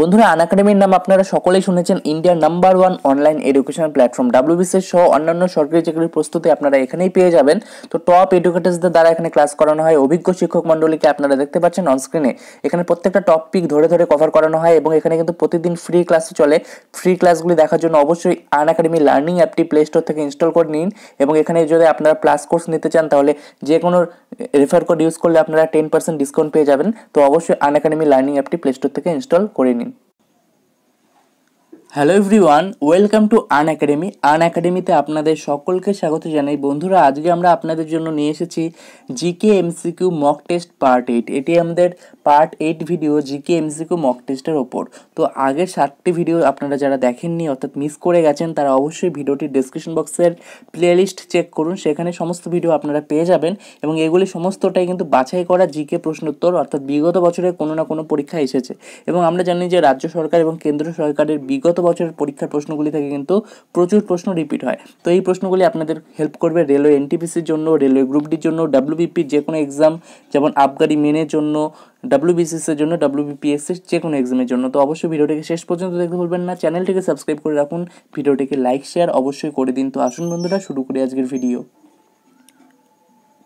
বন্ধুরা আন একাডেমির নাম আপনারা সকলেই শুনেছেন ইন্ডিয়ার number one online education platform WBCS সহ অন্যান্য সরকারি চাকরির প্রস্তুতি আপনারা এখানেই পেয়ে যাবেন তো টপ এডুকেটার্সদের দ্বারা এখানে ক্লাস করানো হয় অভিজ্ঞ শিক্ষক মণ্ডলীকে আপনারা দেখতে পাচ্ছেন অনস্ক্রিনে এখানে প্রত্যেকটা টপিক ধরে ধরে কভার করানো হয় এবং এখানে কিন্তু প্রতিদিন ফ্রি ক্লাস চলে ফ্রি ক্লাসগুলি দেখার জন্য অবশ্যই আন একাডেমি লার্নিং অ্যাপটি প্লে স্টোর থেকে ইনস্টল করে নিন এবং এখানে যদি আপনারা প্লাস কোর্স নিতে চান তাহলে যে কোনো রেফার কোড ইউজ করলে আপনারা টেন পার্সেন্ট ডিসকাউন্ট পেয়ে যাবেন তো অবশ্যই আন একাডেমি লার্নিং অ্যাপটি প্লে স্টোর থেকে ইনস্টল করে নিন hello everyone welcome to Unacademy আন একাডেমিতে আপনাদের সকলকে স্বাগত জানাই বন্ধুরা আজকে আমরা আপনাদের জন্য নিয়ে এসেছি GK MCQ mock test part eight এটি আমাদের part eight video GK MCQ mock টেস্টের ওপর তো আগের সাতটি ভিডিও আপনারা যারা দেখেননি অর্থাৎ মিস করে গেছেন তারা অবশ্যই ভিডিওটি ডিসক্রিপশন বক্সের প্লেলিস্ট চেক করুন সেখানে সমস্ত ভিডিও আপনারা পেয়ে যাবেন এবং এগুলি সমস্তটাই কিন্তু বাছাই করা জিকে প্রশ্নোত্তর অর্থাৎ বিগত বছরে কোনো না কোনো পরীক্ষা এসেছে এবং আমরা জানি যে রাজ্য সরকার এবং কেন্দ্র সরকারের বিগত বছরের পরীক্ষার প্রশ্নগুলি থেকে কিন্তু প্রচুর প্রশ্ন রিপিট হয় তো এই প্রশ্নগুলি আপনাদের হেল্প করবে রেলওয়ে এনটিপিসির জন্য রেলওয়ে গ্রুপ ডির জন্য ডাব্লিউবিপির যে কোনো এক্সাম যেমন আবগারি মেনের জন্য এর জন্য এর যে কোনো এক্সামের জন্য তো অবশ্যই ভিডিওটিকে শেষ পর্যন্ত দেখতে ভুলবেন না চ্যানেলটিকে সাবস্ক্রাইব করে রাখুন ভিডিওটিকে লাইক শেয়ার অবশ্যই করে দিন তো আসুন বন্ধুরা শুরু করি আজকের ভিডিও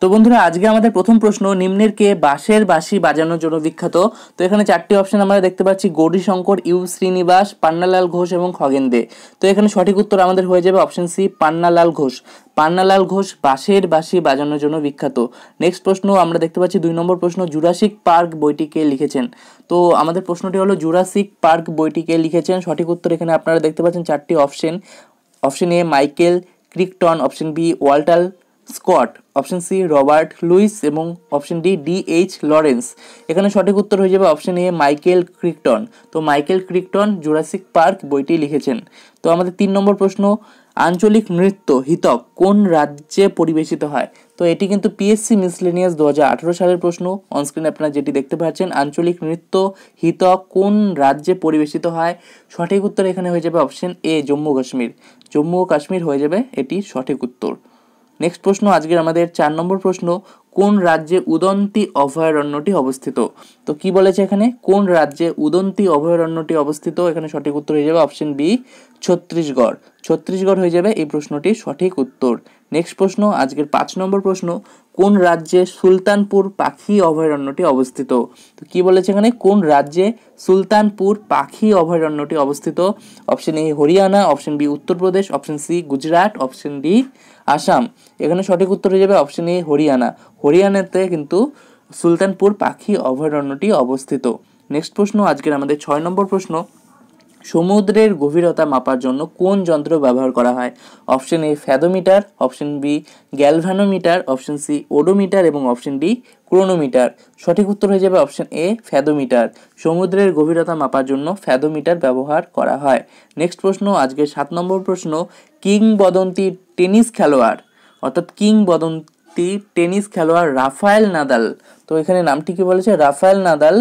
তো বন্ধুরা আজকে আমাদের প্রথম প্রশ্ন নিম্নের কে বাঁশের বাঁশি বাজানোর জন্য বিখ্যাত তো এখানে চারটি অপশন আমরা দেখতে পাচ্ছি গৌরী শঙ্কর ইউ শ্রীনিবাস পান্নালাল ঘোষ এবং খগেন দে তো এখানে সঠিক উত্তর আমাদের হয়ে যাবে অপশন সি পান্নালাল ঘোষ পান্নালাল ঘোষ বাঁশের বাঁশি বাজানোর জন্য বিখ্যাত নেক্সট প্রশ্ন আমরা দেখতে পাচ্ছি দুই নম্বর প্রশ্ন জুরাসিক পার্ক বইটিকে লিখেছেন তো আমাদের প্রশ্নটি হলো জুরাসিক পার্ক বইটিকে লিখেছেন সঠিক উত্তর এখানে আপনারা দেখতে পাচ্ছেন চারটি option option A Michael Crichton option B Walter Scott option C Robert Louis এবং option D D H Lawrence এখানে সঠিক উত্তর হয়ে যাবে অপশন এ মাইকেল ক্রিকটন তো মাইকেল ক্রিকটন জুরাসিক পার্ক বইটি লিখেছেন তো আমাদের তিন নম্বর প্রশ্ন আঞ্চলিক নৃত্য হিতক কোন রাজ্যে পরিবেশিত হয় তো এটি কিন্তু পিএসসি মিসলেনিয়াস দু হাজার সালের প্রশ্ন অনস্ক্রিন আপনারা যেটি দেখতে পাচ্ছেন আঞ্চলিক নৃত্য হিতক কোন রাজ্যে পরিবেশিত হয় সঠিক উত্তর এখানে হয়ে যাবে অপশন এ জম্মু কাশ্মীর জম্মু ও কাশ্মীর হয়ে যাবে এটি সঠিক উত্তর নেক্সট প্রশ্ন আজকের আমাদের চার নম্বর প্রশ্ন কোন রাজ্যে উদন্তি অভয়ারণ্যটি অবস্থিত তো কি বলেছে এখানে কোন রাজ্যে উদন্তি অভয়ারণ্যটি অবস্থিত এখানে সঠিক উত্তর হয়ে যাবে অপশন বি ছত্রিশগড় ছত্তিশগড় হয়ে যাবে এই প্রশ্নটি সঠিক উত্তর নেক্সট প্রশ্ন আজকের পাঁচ নম্বর প্রশ্ন কোন রাজ্যে সুলতানপুর পাখি অভয়ারণ্যটি অবস্থিত তো কী বলেছে এখানে কোন রাজ্যে সুলতানপুর পাখি অভয়ারণ্যটি অবস্থিত option A Haryana option B Uttar Pradesh option C Gujarat option D Assam এখানে সঠিক উত্তর হয়ে যাবে অপশন এ হরিয়ানা হরিয়ানাতে কিন্তু সুলতানপুর পাখি অভয়ারণ্যটি অবস্থিত নেক্সট প্রশ্ন আজকের আমাদের ছয় নম্বর প্রশ্ন সমুদ্রের গভীরতা মাপার জন্য কোন যন্ত্র ব্যবহার করা হয় option A fathometer option B galvanometer option C odometer এবং অপশন ডি ক্রোনোমিটার সঠিক উত্তর হয়ে যাবে অপশন এ ফ্যাদোমিটার সমুদ্রের গভীরতা মাপার জন্য ফ্যাদোমিটার ব্যবহার করা হয় নেক্সট প্রশ্ন আজকে সাত নম্বর প্রশ্ন কিংবদন্তি টেনিস খেলোয়াড় অর্থাৎ কিংবদন্তি টেনিস খেলোয়াড় রাফায়েল নাদাল তো এখানে নামটি কি বলেছে রাফায়েল নাদাল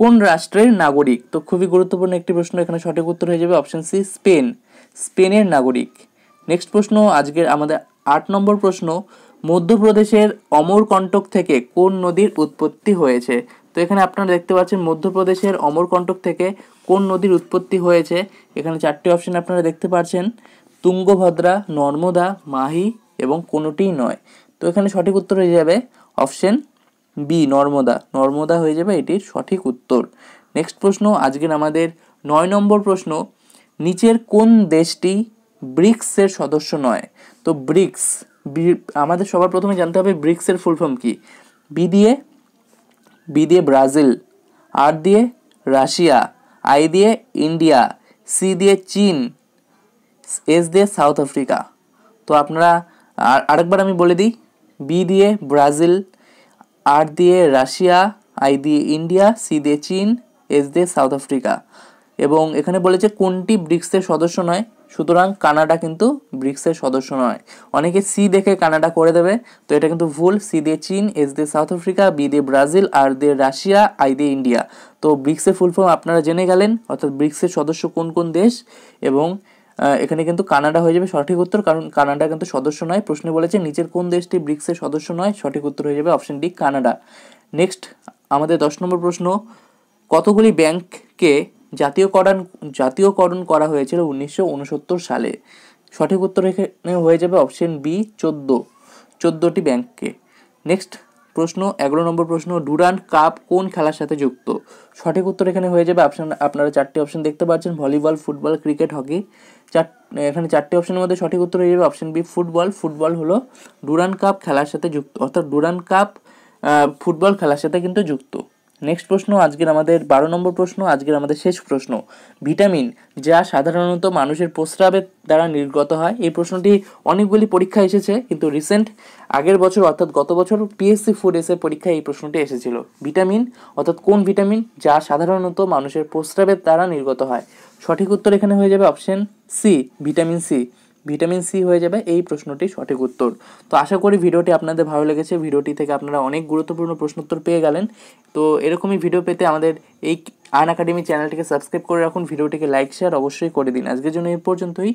কোন রাষ্ট্রের নাগরিক তো খুবই গুরুত্বপূর্ণ একটি প্রশ্ন এখানে সঠিক উত্তর হয়ে যাবে অপশন সি স্পেন স্পেনের নাগরিক নেক্সট প্রশ্ন আজকের আমাদের আট নম্বর প্রশ্ন মধ্যপ্রদেশের অমরকণ্টক থেকে কোন নদীর উৎপত্তি হয়েছে তো এখানে আপনারা দেখতে পাচ্ছেন মধ্যপ্রদেশের অমরকণ্টক থেকে কোন নদীর উৎপত্তি হয়েছে এখানে চারটি অপশন আপনারা দেখতে পাচ্ছেন তুঙ্গভদ্রা নর্মদা মাহি এবং কোনোটিই নয় তো এখানে সঠিক উত্তর হয়ে যাবে অপশন বি নর্মদা নর্মদা হয়ে যাবে এটির সঠিক উত্তর নেক্সট প্রশ্ন আজকের আমাদের নয় নম্বর প্রশ্ন নিচের কোন দেশটি ব্রিক্সের সদস্য নয় তো ব্রিক্স আমাদের সবার প্রথমে জানতে হবে ব্রিক্সের ফুল ফর্ম কী বি দিয়ে বি দিয়ে ব্রাজিল আর দিয়ে রাশিয়া আই দিয়ে ইন্ডিয়া সি দিয়ে চীন এস দিয়ে সাউথ আফ্রিকা তো আপনারা আর আরেকবার আমি বলে দিই বি দিয়ে ব্রাজিল আর দিয়ে রাশিয়া আই দিয়ে ইন্ডিয়া সি দিয়ে চীন এস দিয়ে সাউথ আফ্রিকা এবং এখানে বলেছে কোনটি ব্রিক্সের সদস্য নয় সুতরাং কানাডা কিন্তু ব্রিক্সের সদস্য নয় অনেকে সি দেখে কানাডা করে দেবে তো এটা কিন্তু ভুল সি দিয়ে চীন এস দিয়ে সাউথ আফ্রিকা বি দিয়ে ব্রাজিল আর দিয়ে রাশিয়া আই দিয়ে ইন্ডিয়া তো ব্রিক্সের ফুল ফর্ম আপনারা জেনে গেলেন অর্থাৎ ব্রিক্সের সদস্য কোন কোন দেশ এবং এখানে কিন্তু কানাডা হয়ে যাবে সঠিক উত্তর কারণ কানাডা কিন্তু সদস্য নয় প্রশ্নে বলেছে নিচের কোন দেশটি ব্রিক্সের সদস্য নয় সঠিক উত্তর হয়ে যাবে অপশন ডি কানাডা নেক্সট আমাদের দশ নম্বর প্রশ্ন কতগুলি ব্যাংককে জাতীয়করণ জাতীয়করণ করা হয়েছিল উনিশশো সালে সঠিক উত্তর এখানে হয়ে যাবে অপশন বি চোদ্দো চোদ্দোটি ব্যাংককে নেক্সট প্রশ্ন এগারো নম্বর প্রশ্ন ডুরান্ট কাপ কোন খেলার সাথে যুক্ত সঠিক উত্তর এখানে হয়ে যাবে অপশন আপনারা চারটি অপশন দেখতে পাচ্ছেন ভলিবল ফুটবল ক্রিকেট হকি চার এখানে চারটি অপশনের মধ্যে সঠিক উত্তর হয়ে যাবে অপশন বি ফুটবল ফুটবল হলো ডুরান্ট কাপ খেলার সাথে যুক্ত অর্থাৎ ডুরান্ট কাপ ফুটবল খেলার সাথে কিন্তু যুক্ত নেক্সট প্রশ্ন আজকের আমাদের বারো নম্বর প্রশ্ন আজকের আমাদের শেষ প্রশ্ন ভিটামিন যা সাধারণত মানুষের প্রস্রাবের দ্বারা নির্গত হয় এই প্রশ্নটি অনেকগুলি পরীক্ষা এসেছে কিন্তু রিসেন্ট আগের বছর অর্থাৎ গত বছর পিএসসি ফুড এসে পরীক্ষায় এই প্রশ্নটি এসেছিল ভিটামিন অর্থাৎ কোন ভিটামিন যা সাধারণত মানুষের প্রস্রাবের দ্বারা নির্গত হয় সঠিক উত্তর এখানে হয়ে যাবে option C vitamin C vitamin C হয়ে যাবে এই প্রশ্নটি সঠিক উত্তর তো আশা করি ভিডিওটি আপনাদের ভালো লেগেছে ভিডিওটি থেকে আপনারা অনেক গুরুত্বপূর্ণ প্রশ্নোত্তর পেয়ে গেলেন তো এরকমই ভিডিও পেতে আমাদের এই আন একাডেমি চ্যানেলটিকে সাবস্ক্রাইব করে রাখুন ভিডিওটিকে লাইক শেয়ার অবশ্যই করে দিন আজকের জন্য এই পর্যন্তই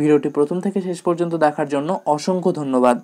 ভিডিওটি প্রথম থেকে শেষ পর্যন্ত দেখার জন্য অসংখ্য ধন্যবাদ